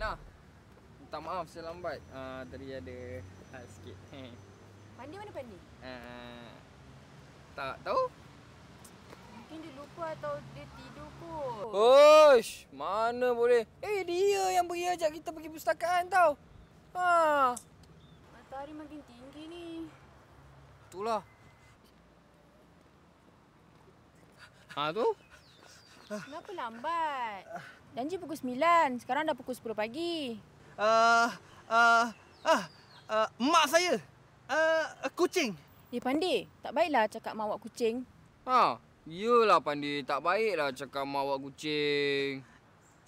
lah Minta maaf saya lambat uh, Tadi ada hal sikit Pandi mana pandi? Uh, ah, tak tahu Mungkin dia lupa atau dia tidur kot Hush, mana boleh Eh dia yang beri ajak kita pergi pustakaan tau ha. Matahari makin tinggi ni Itulah Ha tu? Kenapa lambat? Ah. Janji pukul 9. Sekarang dah pukul 10 pagi. Uh, uh, uh, uh, mak saya. Uh, uh, kucing. Eh, Pandi. Tak baiklah cakap mak awak kucing. Ha, yelah Pandi. Tak baiklah cakap mak awak kucing.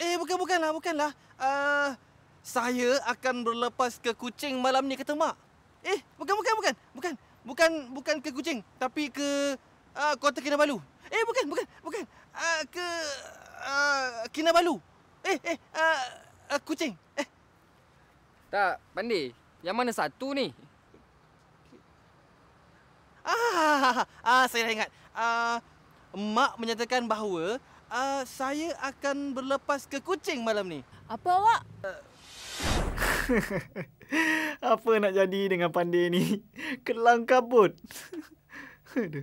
Eh, bukan, bukanlah. Bukanlah. Uh, saya akan berlepas ke kucing malam ni, kata mak. Eh, bukan, bukan, bukan. Bukan. Bukan bukan ke kucing. Tapi ke uh, kota Kinabalu. Eh, bukan, bukan. Bukan. Uh, ke... Ah, Kinabalu. Eh, eh, uh, kucing. Eh. Tak, pandai. Yang mana satu ni? Ah, ah, saya ingat. Ah, mak menyatakan bahawa ah, saya akan berlepas ke kucing malam ni. Apa awak? Apa nak jadi dengan pandai ni? Kelang kabut.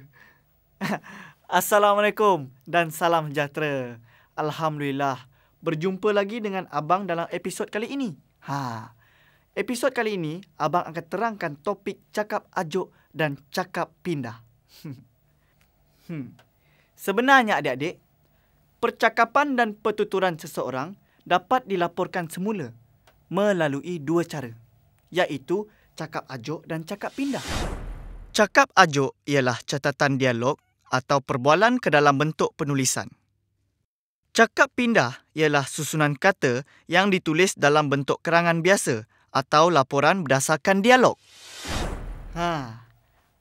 Assalamualaikum dan salam sejahtera. Alhamdulillah, berjumpa lagi dengan abang dalam episod kali ini. Ha. Episod kali ini abang akan terangkan topik cakap ajuk dan cakap pindah. Hmm. hmm. Sebenarnya adik-adik, percakapan dan pertuturan seseorang dapat dilaporkan semula melalui dua cara, iaitu cakap ajuk dan cakap pindah. Cakap ajuk ialah catatan dialog atau perbualan ke dalam bentuk penulisan. Cakap pindah ialah susunan kata yang ditulis dalam bentuk kerangan biasa atau laporan berdasarkan dialog. Ha.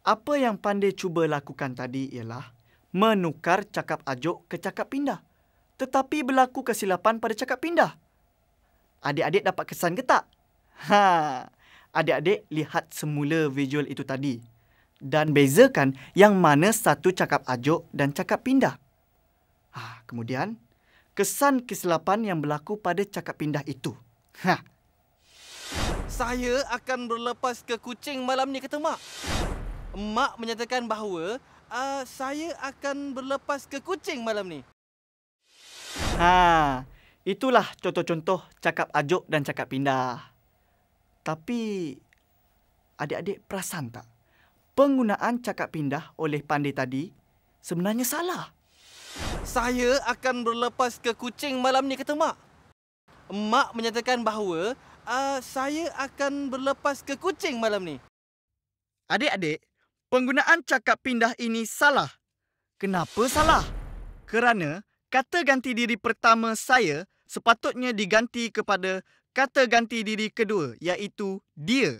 Apa yang pandai cuba lakukan tadi ialah menukar cakap ajuk ke cakap pindah. Tetapi berlaku kesilapan pada cakap pindah. Adik-adik dapat kesan ke tak? Ha. Adik-adik lihat semula visual itu tadi dan bezakan yang mana satu cakap ajuk dan cakap pindah. Ha, kemudian kesan kesilapan yang berlaku pada cakap pindah itu. Ha. Saya akan berlepas ke kucing malam ni kata mak. Mak menyatakan bahawa uh, saya akan berlepas ke kucing malam ni. Ha, itulah contoh-contoh cakap ajuk dan cakap pindah. Tapi adik-adik perasan tak? Penggunaan cakap pindah oleh pandai tadi sebenarnya salah. Saya akan berlepas ke kucing malam ni kata mak. Mak menyatakan bahawa uh, saya akan berlepas ke kucing malam ni. Adik-adik, penggunaan cakap pindah ini salah. Kenapa salah? Kerana kata ganti diri pertama saya sepatutnya diganti kepada kata ganti diri kedua iaitu dia.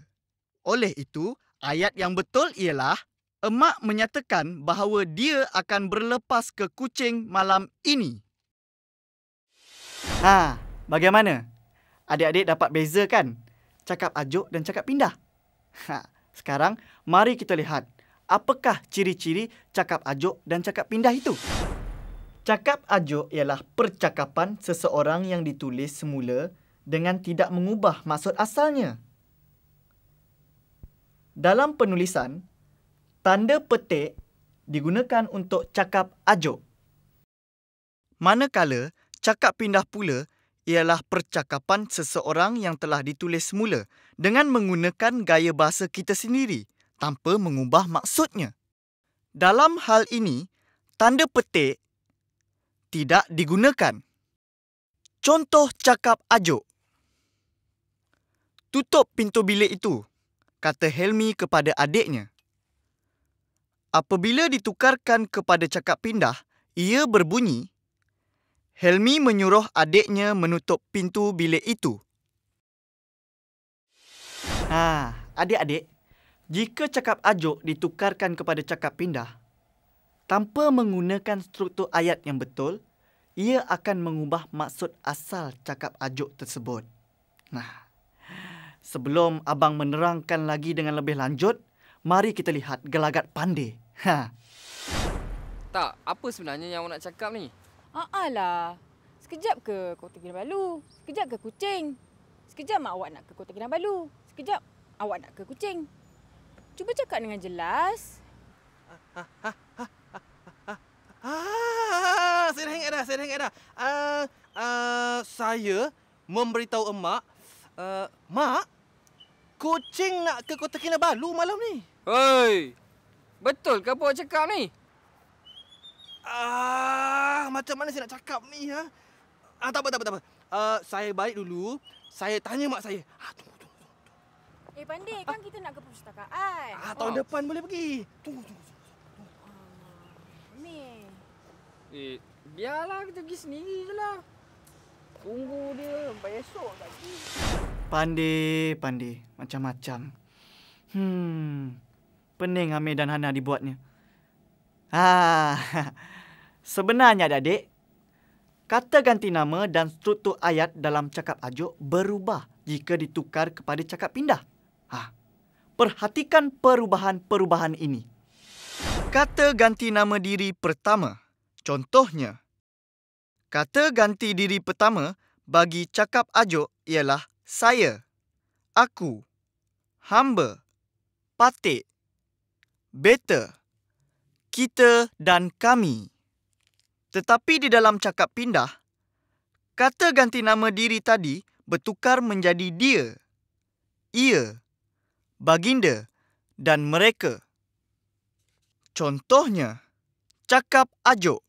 Oleh itu, ayat yang betul ialah Emak menyatakan bahawa dia akan berlepas ke kucing malam ini. Ha, bagaimana? Adik-adik dapat beza kan? Cakap ajuk dan cakap pindah. Ha, sekarang mari kita lihat apakah ciri-ciri cakap ajuk dan cakap pindah itu. Cakap ajuk ialah percakapan seseorang yang ditulis semula dengan tidak mengubah maksud asalnya. Dalam penulisan, Tanda petik digunakan untuk cakap ajuk. Manakala cakap pindah pula ialah percakapan seseorang yang telah ditulis semula dengan menggunakan gaya bahasa kita sendiri tanpa mengubah maksudnya. Dalam hal ini, tanda petik tidak digunakan. Contoh cakap ajuk. Tutup pintu bilik itu, kata Helmi kepada adiknya. Apabila ditukarkan kepada cakap pindah, ia berbunyi, Helmi menyuruh adiknya menutup pintu bilik itu. Ha, adik-adik, jika cakap ajok ditukarkan kepada cakap pindah, tanpa menggunakan struktur ayat yang betul, ia akan mengubah maksud asal cakap ajok tersebut. Nah, sebelum abang menerangkan lagi dengan lebih lanjut, Mari kita lihat gelagat pandai. Ha. Tak, apa sebenarnya yang awak nak cakap ni? Ha'alah. Sekejap ke Kota Kinabalu? Sekejap ke Kucing? Sekejap mak awak nak ke Kota Kinabalu? Sekejap awak nak ke Kucing? Cuba cakap dengan jelas. Ah, saya dah ingat dah, saya dah ingat dah. Uh, uh, saya memberitahu emak, uh, mak, kucing nak ke Kota Kinabalu malam ni. Hei! Betul ke apa awak cakap ni? Ah, macam mana saya nak cakap ni? Ha? Ah, tak apa, tak apa. Tak apa. Uh, saya baik dulu. Saya tanya mak saya. Ah, tunggu, tunggu, tunggu. Eh, pandai. Kan ah. Kan kita nak ke perpustakaan. Ah, tahun oh. depan boleh pergi. Tunggu, tunggu. tunggu. Ah, ni. Eh, biarlah kita pergi sendiri je lah. Tunggu dia sampai esok tak pergi. Pandai, pandai. Macam-macam. Hmm pening Amir dan Hana dibuatnya. Ha. Sebenarnya adik, kata ganti nama dan struktur ayat dalam cakap ajuk berubah jika ditukar kepada cakap pindah. Ha. Perhatikan perubahan-perubahan ini. Kata ganti nama diri pertama. Contohnya, kata ganti diri pertama bagi cakap ajuk ialah saya, aku, hamba, patik. Better, kita dan kami. Tetapi di dalam cakap pindah, kata ganti nama diri tadi bertukar menjadi dia, ia, baginda dan mereka. Contohnya, cakap ajuk.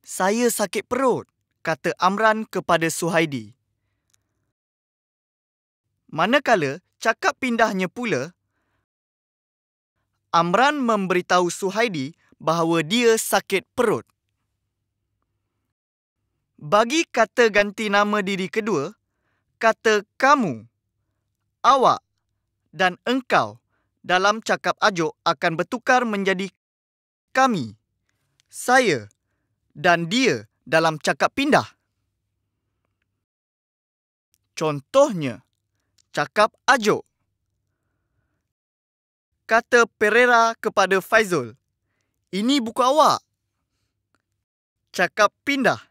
Saya sakit perut, kata Amran kepada Suhaidi. Manakala cakap pindahnya pula Amran memberitahu Suhaidi bahawa dia sakit perut. Bagi kata ganti nama diri kedua, kata kamu, awak dan engkau dalam cakap ajok akan bertukar menjadi kami, saya dan dia dalam cakap pindah. Contohnya, cakap ajok kata Pereira kepada Faizul. Ini buku awak. Cakap pindah.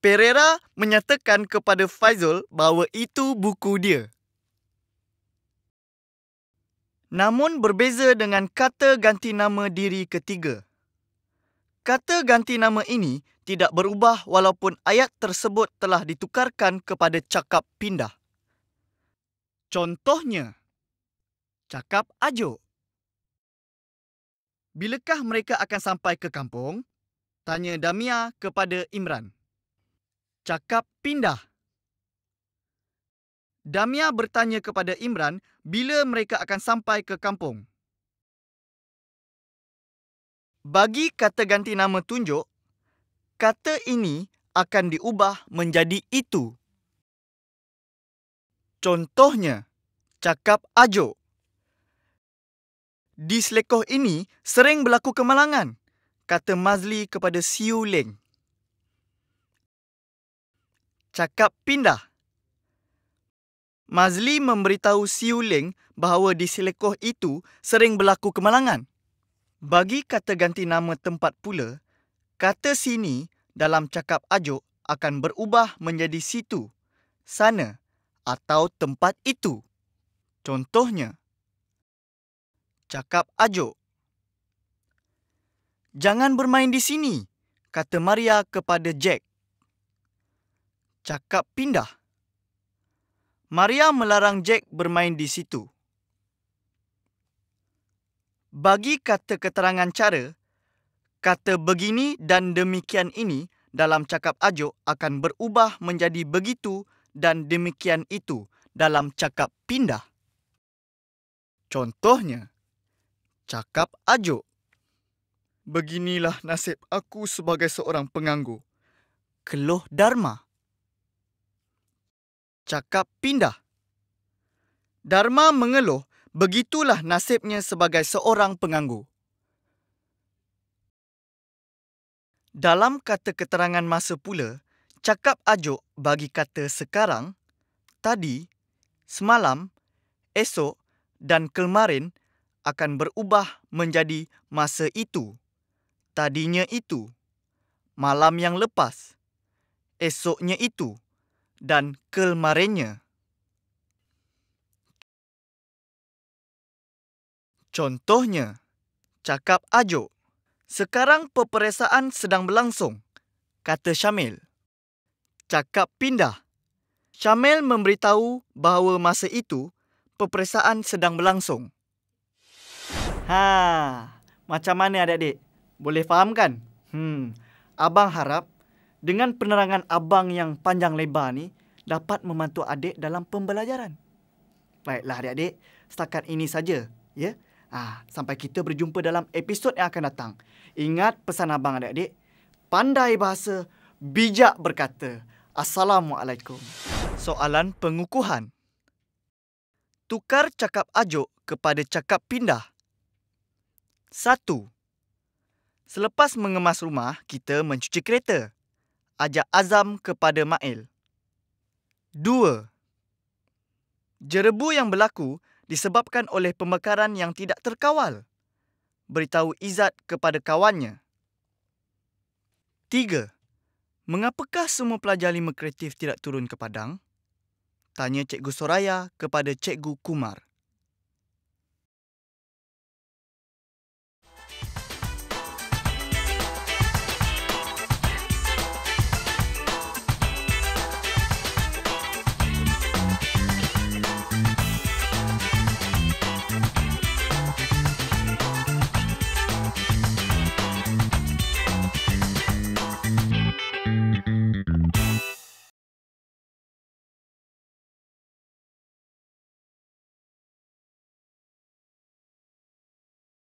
Pereira menyatakan kepada Faizul bahawa itu buku dia. Namun berbeza dengan kata ganti nama diri ketiga. Kata ganti nama ini tidak berubah walaupun ayat tersebut telah ditukarkan kepada cakap pindah. Contohnya, Cakap Ajo. Bilakah mereka akan sampai ke kampung? Tanya Damia kepada Imran. Cakap pindah. Damia bertanya kepada Imran bila mereka akan sampai ke kampung. Bagi kata ganti nama tunjuk, kata ini akan diubah menjadi itu. Contohnya, cakap ajok. Di selekoh ini sering berlaku kemalangan, kata Mazli kepada Siu Leng. Cakap pindah. Mazli memberitahu Siu Leng bahawa di selekoh itu sering berlaku kemalangan. Bagi kata ganti nama tempat pula, kata sini dalam cakap ajuk akan berubah menjadi situ, sana atau tempat itu. Contohnya, cakap Ajo. Jangan bermain di sini, kata Maria kepada Jack. Cakap pindah. Maria melarang Jack bermain di situ. Bagi kata keterangan cara, kata begini dan demikian ini dalam cakap Ajo akan berubah menjadi begitu dan demikian itu dalam cakap pindah. Contohnya, cakap ajo. Beginilah nasib aku sebagai seorang penganggur. Keluh Dharma. Cakap pindah. Dharma mengeluh, begitulah nasibnya sebagai seorang penganggu. Dalam kata keterangan masa pula, cakap ajuk bagi kata sekarang, tadi, semalam, esok dan kemarin – akan berubah menjadi masa itu, tadinya itu, malam yang lepas, esoknya itu, dan kelmarinnya. Contohnya, cakap Ajo, sekarang peperiksaan sedang berlangsung, kata Syamil. Cakap pindah, Syamil memberitahu bahawa masa itu peperiksaan sedang berlangsung. Ha, macam mana adik-adik? Boleh faham kan? Hmm. Abang harap dengan penerangan abang yang panjang lebar ni dapat membantu adik dalam pembelajaran. Baiklah adik-adik, setakat ini saja, ya. Ah, sampai kita berjumpa dalam episod yang akan datang. Ingat pesan abang adik-adik, pandai bahasa, bijak berkata. Assalamualaikum. Soalan pengukuhan. Tukar cakap ajuk kepada cakap pindah. Satu. Selepas mengemas rumah, kita mencuci kereta. Ajak Azam kepada Mail. Dua. Jerebu yang berlaku disebabkan oleh pembekaran yang tidak terkawal. Beritahu Izzat kepada kawannya. Tiga. Mengapakah semua pelajar lima kreatif tidak turun ke Padang? Tanya Cikgu Soraya kepada Cikgu Kumar.